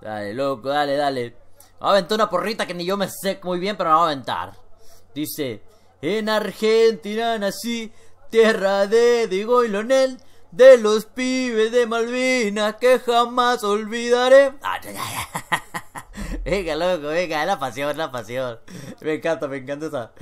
Dale, loco, dale, dale. Va a aventar una porrita que ni yo me sé muy bien, pero la va a aventar. Dice: En Argentina nací, tierra de Diego y Lonel, de los pibes de Malvinas que jamás olvidaré. Ah, venga, loco, venga, la pasión, la pasión. Me encanta, me encanta esa.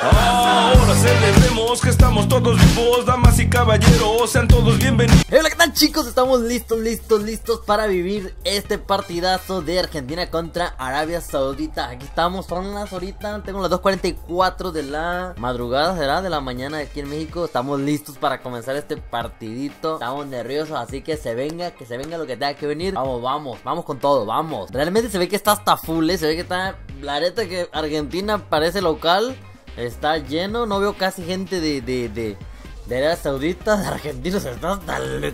Ahora celebremos que estamos todos vivos, damas y caballeros, sean todos bienvenidos. Hola, ¿qué tal chicos? Estamos listos, listos, listos para vivir este partidazo de Argentina contra Arabia Saudita. Aquí estamos, son las ahorita, tengo las 2.44 de la madrugada, será de la mañana aquí en México. Estamos listos para comenzar este partidito. Estamos nerviosos, así que se venga, que se venga lo que tenga que venir. Vamos, vamos, vamos con todo, vamos. Realmente se ve que está hasta full, ¿eh? se ve que está... La que Argentina parece local Está lleno, no veo casi gente de, de, de, de Saudita, de argentinos, está hasta el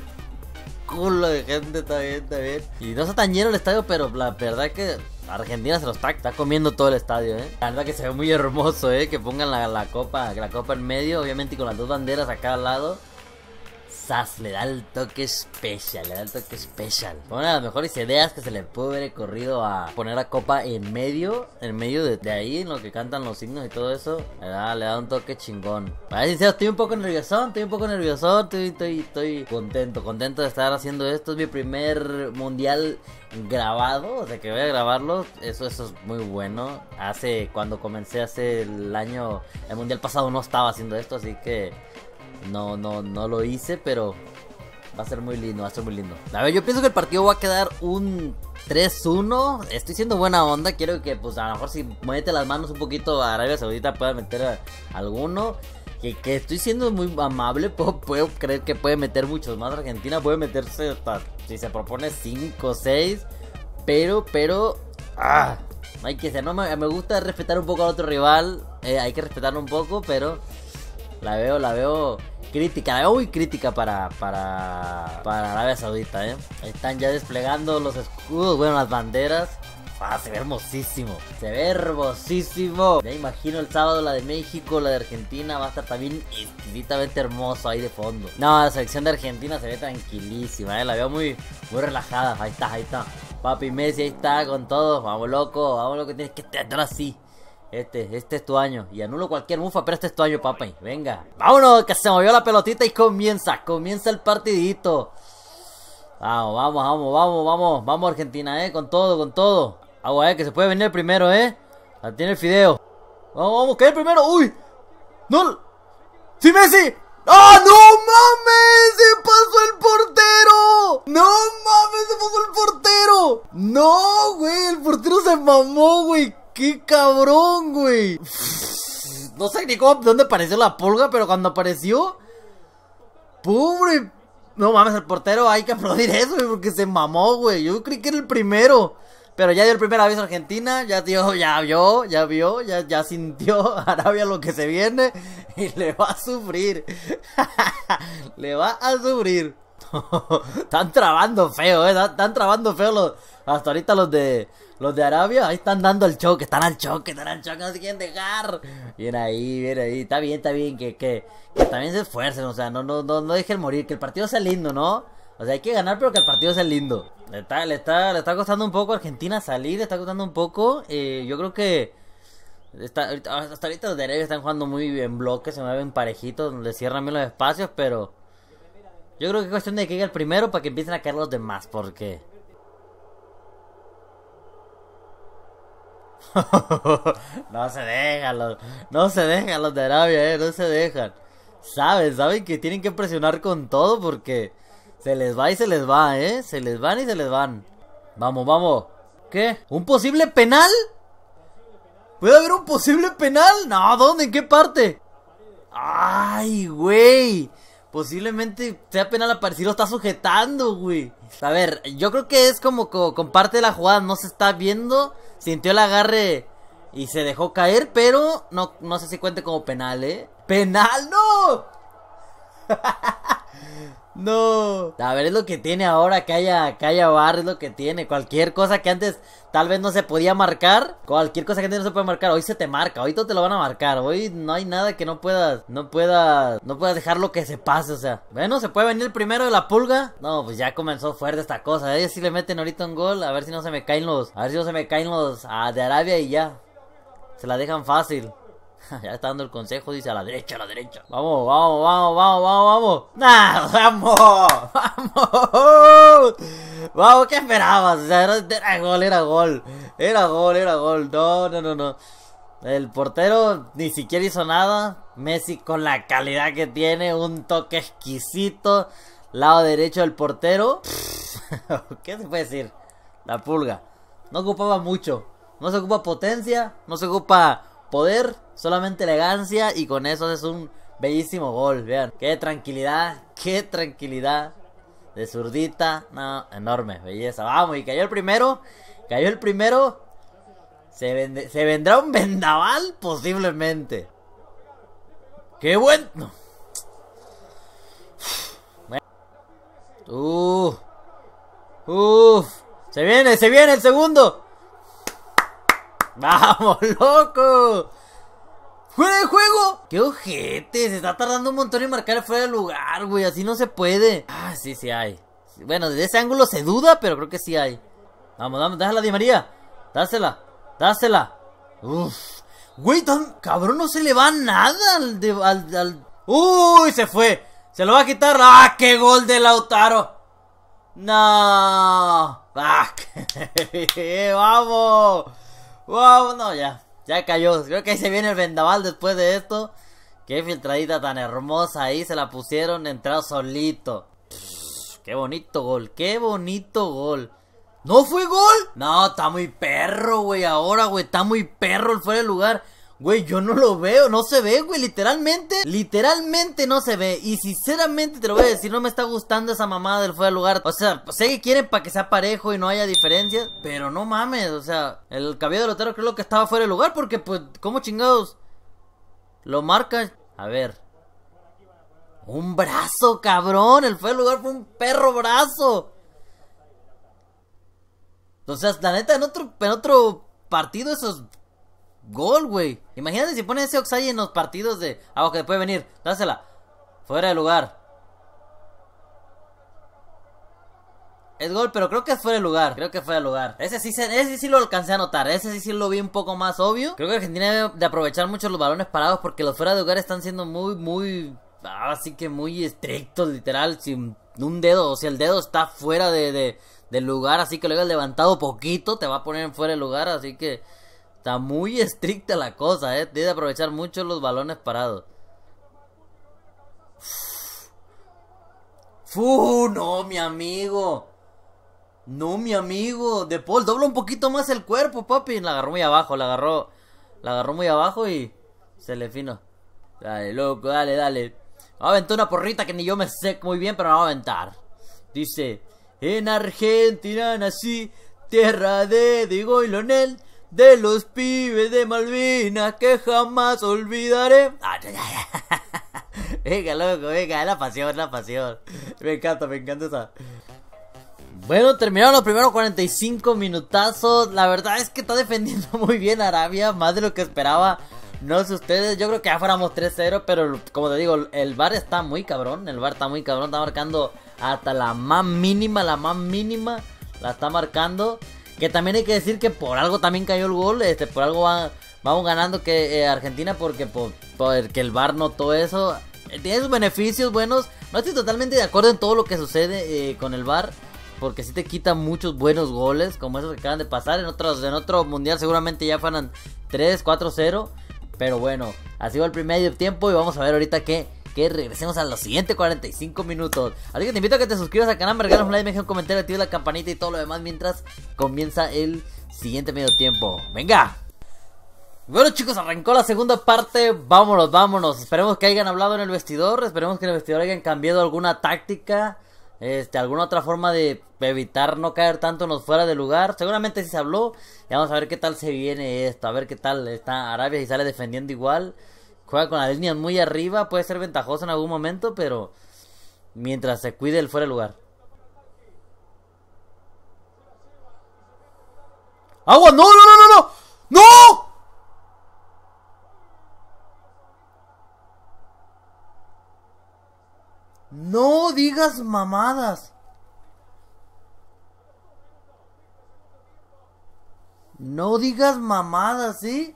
culo de gente, también, Y no está tan lleno el estadio, pero la verdad que Argentina se lo está, comiendo todo el estadio, ¿eh? La verdad que se ve muy hermoso, ¿eh? Que pongan la, copa, la copa en medio, obviamente con las dos banderas a cada lado le da el toque especial, le da el toque especial. una de las mejores ideas que se le puede haber corrido a poner la copa en medio, en medio de, ahí, en lo que cantan los signos y todo eso, le da, le da un toque chingón. Para estoy un poco nervioso estoy un poco nervioso estoy, estoy, contento, contento de estar haciendo esto. Es mi primer mundial grabado, o sea que voy a grabarlo, eso, eso es muy bueno. Hace, cuando comencé hace el año, el mundial pasado no estaba haciendo esto, así que no, no, no lo hice, pero va a ser muy lindo, va a ser muy lindo. A ver, yo pienso que el partido va a quedar un 3-1. Estoy siendo buena onda. Quiero que, pues, a lo mejor si muévete las manos un poquito a Arabia Saudita pueda meter a alguno. Que, que, estoy siendo muy amable. Puedo, creer que puede meter muchos más. Argentina puede meterse hasta, si se propone 5 6. Pero, pero... ¡ah! Hay que ser, no me, me, gusta respetar un poco al otro rival. Eh, hay que respetarlo un poco, pero... La veo, la veo crítica, la veo muy crítica para, para, Arabia Saudita, ¿eh? están ya desplegando los escudos, bueno, las banderas. Ah, se ve hermosísimo. Se ve hermosísimo. Ya imagino el sábado la de México, la de Argentina. Va a estar también exquisitamente hermoso ahí de fondo. No, la selección de Argentina se ve tranquilísima. ¿eh? La veo muy, muy relajada. Ahí está, ahí está. Papi Messi, ahí está con todos. Vamos loco, vamos loco. Tienes que estar así. Este, este es tu año. Y anulo cualquier mufa, pero este es tu año, papi. Venga. Vámonos, que se movió la pelotita y comienza. Comienza el partidito. Vamos, vamos, vamos, vamos, vamos. Vamos, Argentina, eh. Con todo, con todo. Agua, eh, que se puede venir primero, eh. La tiene el fideo. Vamos, vamos, que el primero. ¡Uy! ¡No! ¡Sí, Messi! ¡Ah, no mames! ¡Se pasó el portero! ¡No mames! ¡Se pasó el portero! ¡No, güey! ¡El portero se mamó, güey! ¡Qué cabrón, güey! No sé ni cómo, de dónde apareció la pulga, pero cuando apareció... ¡Pobre! No mames, el portero hay que aplaudir eso, güey, porque se mamó, güey. Yo creí que era el primero. Pero ya dio el primer aviso a Argentina, ya dio, ya vio, ya vio, ya, ya sintió Arabia lo que se viene y le va a sufrir. le va a sufrir. están trabando feo, eh. Están trabando feo los, hasta ahorita los de los de Arabia. Ahí están dando el choque, están al choque, están al choque, no se quieren dejar. Bien ahí, bien ahí. Está bien, está bien, que, también se esfuercen, o sea, no, no, no, dejen morir, que el partido sea lindo, ¿no? O sea, hay que ganar, pero que el partido sea lindo. Le está, le está, costando un poco a Argentina salir, le está costando un poco. Eh, yo creo que hasta ahorita los de Arabia están jugando muy bien bloques, se mueven parejitos, le cierran bien los espacios, pero yo creo que es cuestión de que llegue el primero para que empiecen a caer los demás, porque... no se dejan los, no se dejan los de Arabia, eh, no se dejan. Saben, saben que tienen que presionar con todo porque se les va y se les va, eh, se les van y se les van. Vamos, vamos. ¿Qué? ¿Un posible penal? ¿Puede haber un posible penal? No, ¿dónde? ¿En qué parte? Ay, güey. Posiblemente sea penal Aparecido, está sujetando, güey. A ver, yo creo que es como con parte de la jugada, no se está viendo. Sintió el agarre y se dejó caer, pero no, no sé si cuente como penal, ¿eh? ¡Penal, no! No. A ver, es lo que tiene ahora que haya, que haya bar, es lo que tiene. Cualquier cosa que antes tal vez no se podía marcar, cualquier cosa que antes no se puede marcar, hoy se te marca, hoy te lo van a marcar. Hoy no hay nada que no puedas, no puedas, no puedas dejar lo que se pase, o sea. Bueno, se puede venir primero de la pulga. No, pues ya comenzó fuerte esta cosa. Ellos ¿eh? si le meten ahorita un gol, a ver si no se me caen los, a ver si no se me caen los ah, de Arabia y ya. Se la dejan fácil. ya está dando el consejo, dice a la derecha, a la derecha. Vamos, vamos, vamos, vamos, vamos, vamos. ¡Nah! ¡Vamos! ¡Vamos! ¡Vamos! ¿Qué esperabas? era, gol, era gol. Era gol, era gol. No, no, no, no. El portero ni siquiera hizo nada. Messi con la calidad que tiene, un toque exquisito. Lado derecho del portero. ¿Qué se puede decir? La pulga. No ocupaba mucho. No se ocupa potencia, no se ocupa poder, solamente elegancia y con eso es un bellísimo gol, vean. Qué tranquilidad, qué tranquilidad de zurdita, no, enorme, belleza. Vamos, y cayó el primero, cayó el primero. Se, vendrá un vendaval posiblemente. Qué bueno. Uff Se viene, se viene el segundo. ¡Vamos, loco! ¡Fuera de juego! ¡Qué ojete! Se está tardando un montón en marcar fuera de lugar, güey. Así no se puede. Ah, sí, sí hay. Bueno, desde ese ángulo se duda, pero creo que sí hay. Vamos, vamos, déjala, Di María. Dásela, dásela. Uf. Güey, cabrón, no se le va nada al, de, al, ¡Uy! Se fue. Se lo va a quitar. ¡Ah, qué gol de Lautaro! ¡No! ¡Ah! ¡Vamos! Wow, no, ya. Ya cayó. Creo que ahí se viene el vendaval después de esto. Qué filtradita tan hermosa ahí. Se la pusieron entrar solito. qué bonito gol. Qué bonito gol. ¿No fue gol? No, está muy perro, güey. Ahora, güey, está muy perro el fuera de lugar. Güey, yo no lo veo, no se ve, güey, literalmente, literalmente no se ve Y sinceramente te lo voy a decir, no me está gustando esa mamada del fuera de lugar O sea, pues, sé que quieren para que sea parejo y no haya diferencias Pero no mames, o sea, el cabello de Lotero creo que estaba fuera de lugar Porque, pues, ¿cómo chingados? Lo marca, a ver Un brazo, cabrón, el fuera de lugar fue un perro brazo O sea, la neta, en otro, en otro partido esos... Gol, güey. Imagínate si pone ese Oxai en los partidos de. Ah, ok, puede venir. Dásela. Fuera de lugar. Es gol, pero creo que fuera de lugar. Creo que fue de lugar. Ese sí, se, ese sí lo alcancé a notar. Ese sí, sí lo vi un poco más obvio. Creo que Argentina debe de aprovechar mucho los balones parados porque los fuera de lugar están siendo muy, muy. Así que muy estrictos, literal. Sin un dedo. O sea, el dedo está fuera de, de, del lugar. Así que lo el levantado poquito. Te va a poner fuera de lugar. Así que. Está muy estricta la cosa, ¿eh? Tiene que aprovechar mucho los balones parados. ¡Fu! No, mi amigo. No, mi amigo. De Paul, dobla un poquito más el cuerpo, papi. La agarró muy abajo, la agarró. La agarró muy abajo y se le fino. Dale, loco, dale, dale. Va a aventar una porrita que ni yo me sé muy bien, pero va a aventar. Dice: En Argentina nací, tierra de Diego y Lonel de los pibes de Malvinas que jamás olvidaré. Ah, venga, loco, venga, la pasión, la pasión. Me encanta, me encanta esa. Bueno, terminaron los primeros 45 minutazos. La verdad es que está defendiendo muy bien Arabia, más de lo que esperaba. No sé ustedes, yo creo que ya fuéramos 3-0, pero como te digo, el bar está muy cabrón. El bar está muy cabrón, está marcando hasta la más mínima, la más mínima. La está marcando. Que también hay que decir que por algo también cayó el gol, este, por algo vamos ganando que eh, Argentina porque por, que el VAR notó eso. Eh, tiene sus beneficios buenos. No estoy totalmente de acuerdo en todo lo que sucede eh, con el VAR. Porque si te quita muchos buenos goles. Como esos que acaban de pasar. En otros, en otro mundial seguramente ya fueran 3, 4, 0. Pero bueno, así va el primer tiempo. Y vamos a ver ahorita qué, que regresemos a los siguientes 45 minutos. Así que te invito a que te suscribas al canal, me regalas un like, me dejes un comentario, activa la campanita y todo lo demás mientras comienza el siguiente medio tiempo. ¡Venga! Bueno chicos, arrancó la segunda parte, vámonos, vámonos. Esperemos que hayan hablado en el vestidor, esperemos que en el vestidor hayan cambiado alguna táctica, este, alguna otra forma de evitar no caer tanto nos fuera de lugar. Seguramente si sí se habló, y vamos a ver qué tal se viene esto, a ver qué tal está Arabia y sale defendiendo igual juega con las líneas muy arriba, puede ser ventajoso en algún momento, pero mientras se cuide el fuera de lugar. ¡Agua! ¡No, no, no, no, no! ¡No! No digas mamadas. No digas mamadas, ¿sí?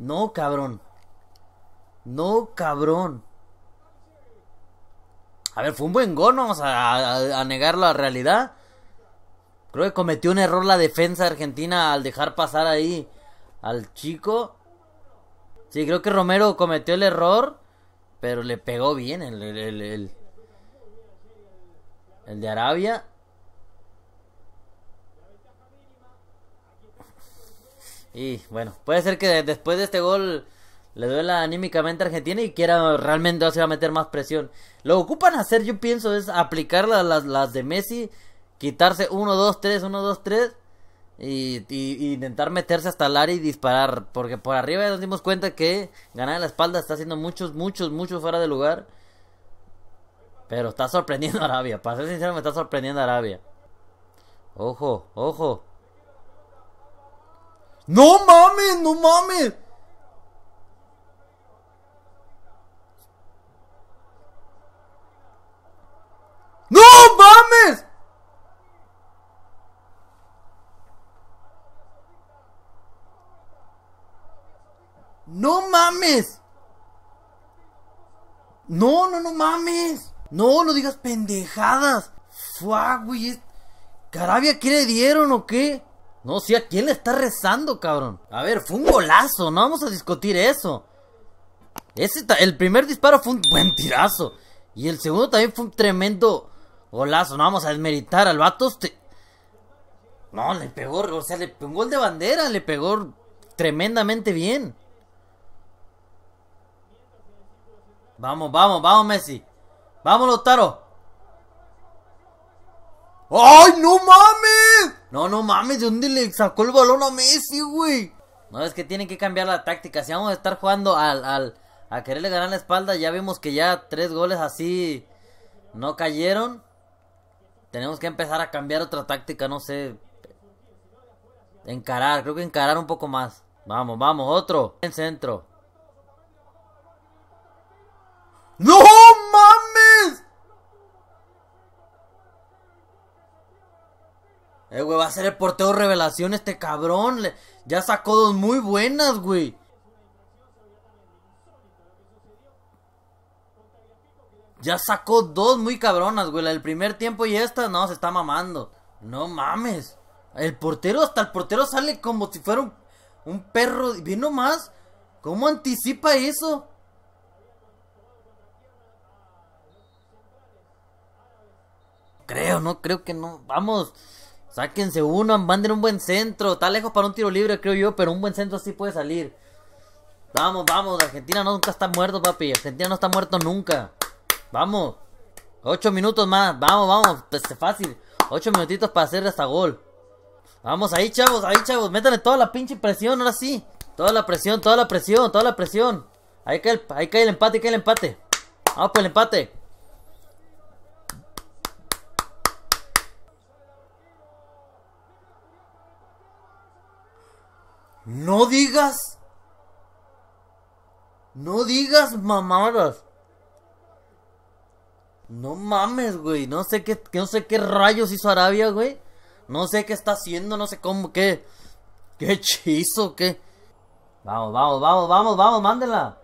No, cabrón. No, cabrón. A ver, fue un buen gol, no vamos a, a, negar la realidad. Creo que cometió un error la defensa argentina al dejar pasar ahí al chico. Sí, creo que Romero cometió el error, pero le pegó bien el, el, el de Arabia. Y bueno, puede ser que después de este gol le duela anímicamente a Argentina y quiera realmente se va a meter más presión. Lo ocupan hacer, yo pienso, es aplicar las, de Messi, quitarse 1, 2, 3, 1, 2, 3 y, intentar meterse hasta el área y disparar. Porque por arriba ya nos dimos cuenta que ganar la espalda está haciendo muchos, muchos, muchos fuera de lugar. Pero está sorprendiendo a Arabia. Para ser sincero, me está sorprendiendo a Arabia. Ojo, ojo. No mames, no mames. No mames. No mames. No, no, no mames. No, no digas pendejadas. Fua, güey. ¿Carabia qué le dieron o qué? No, sí, ¿a quién le está rezando, cabrón? A ver, fue un golazo, no vamos a discutir eso. Ese el primer disparo fue un buen tirazo. Y el segundo también fue un tremendo golazo. No vamos a desmeritar al vato. Este. No, le pegó, o sea, le pegó el de bandera, le pegó tremendamente bien. Vamos, vamos, vamos, Messi. Vamos, Taro ¡Ay, no mames! No, no mames, ¿de dónde le sacó el balón a Messi, güey? No, es que tienen que cambiar la táctica. Si vamos a estar jugando al, al, a quererle ganar la espalda, ya vimos que ya tres goles así no cayeron. Tenemos que empezar a cambiar otra táctica, no sé. Encarar, creo que encarar un poco más. Vamos, vamos, otro. En centro. ¡No! Eh, va a ser el portero revelación este cabrón. ya sacó dos muy buenas, güey. Ya sacó dos muy cabronas, güey. La del primer tiempo y esta, no, se está mamando. No mames. El portero, hasta el portero sale como si fuera un, perro. vino más ¿Cómo anticipa eso? Creo, no creo que no. Vamos. Sáquense uno, manden un buen centro. Está lejos para un tiro libre, creo yo, pero un buen centro así puede salir. Vamos, vamos. Argentina nunca está muerto, papi. Argentina no está muerto nunca. Vamos. Ocho minutos más. Vamos, vamos. Pues fácil. Ocho minutitos para hacer hasta gol. Vamos ahí, chavos, ahí, chavos. Métanle toda la pinche presión, ahora sí. Toda la presión, toda la presión, toda la presión. Ahí cae el, ahí cae el empate, ahí cae el empate. Vamos por el empate. No digas. No digas mamadas. No mames, güey. No sé qué, no sé qué rayos hizo Arabia, güey. No sé qué está haciendo, no sé cómo, qué. Qué hechizo, qué. Vamos, vamos, vamos, vamos, vamos, mándela.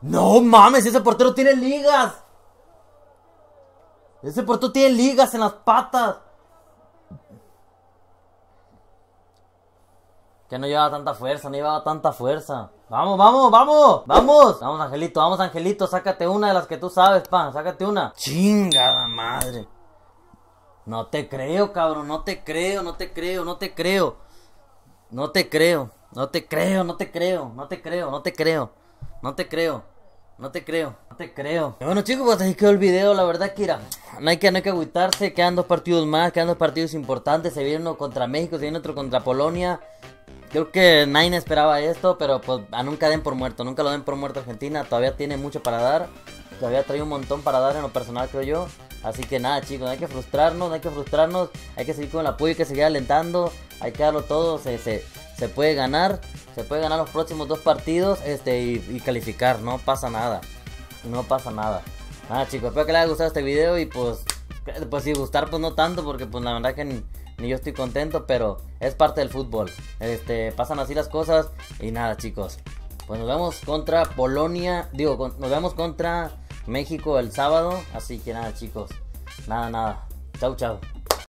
No mames, ese portero tiene ligas. Ese portero tiene ligas en las patas. Que no llevaba tanta fuerza, no llevaba tanta fuerza. Vamos, vamos, vamos, vamos. Vamos, Angelito, vamos, Angelito. Sácate una de las que tú sabes, pa. Sácate una. Chingada madre. No te creo, cabrón. No te creo, no te creo, no te creo. No te creo, no te creo, no te creo, no te creo, no te creo. No te creo, no te creo, no te creo. Bueno, chicos, pues así quedó el video. La verdad, que era no hay que, no hay que agüitarse. Quedan dos partidos más, quedan dos partidos importantes. Se viene uno contra México, se viene otro contra Polonia. Creo que nadie esperaba esto, pero pues nunca den por muerto, nunca lo den por muerto Argentina, todavía tiene mucho para dar, todavía trae un montón para dar en lo personal creo yo, así que nada chicos, no hay que frustrarnos, no hay que frustrarnos, hay que seguir con el apoyo, hay que seguir alentando, hay que darlo todo, se, se, puede ganar, se puede ganar los próximos dos partidos este, y, calificar, no pasa nada, no pasa nada. Nada chicos, espero que les haya gustado este video y pues, pues si gustar pues no tanto porque pues la verdad que... ni ni yo estoy contento, pero es parte del fútbol. Este, pasan así las cosas y nada, chicos. Pues nos vemos contra Polonia, digo, nos vemos contra México el sábado, así que nada, chicos. Nada, nada. Chau, chau.